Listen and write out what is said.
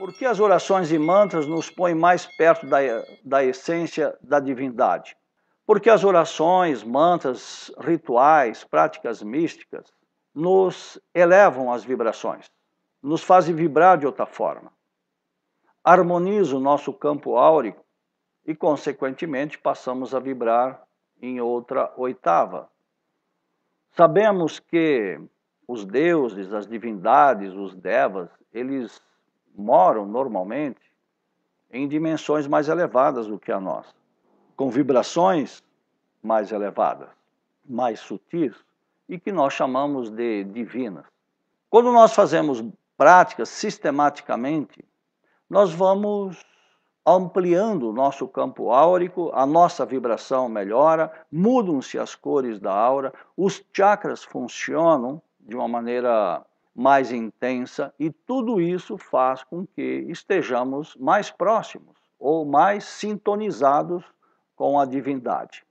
Porque as orações e mantras nos põem mais perto da, da essência da divindade? Porque as orações, mantras, rituais, práticas místicas nos elevam as vibrações, nos fazem vibrar de outra forma, harmoniza o nosso campo áurico e, consequentemente, passamos a vibrar em outra oitava. Sabemos que os deuses, as divindades, os devas, eles moram normalmente em dimensões mais elevadas do que a nossa, com vibrações mais elevadas, mais sutis e que nós chamamos de divinas. Quando nós fazemos práticas sistematicamente, nós vamos ampliando o nosso campo áurico, a nossa vibração melhora, mudam-se as cores da aura, os chakras funcionam de uma maneira mais intensa, e tudo isso faz com que estejamos mais próximos ou mais sintonizados com a divindade.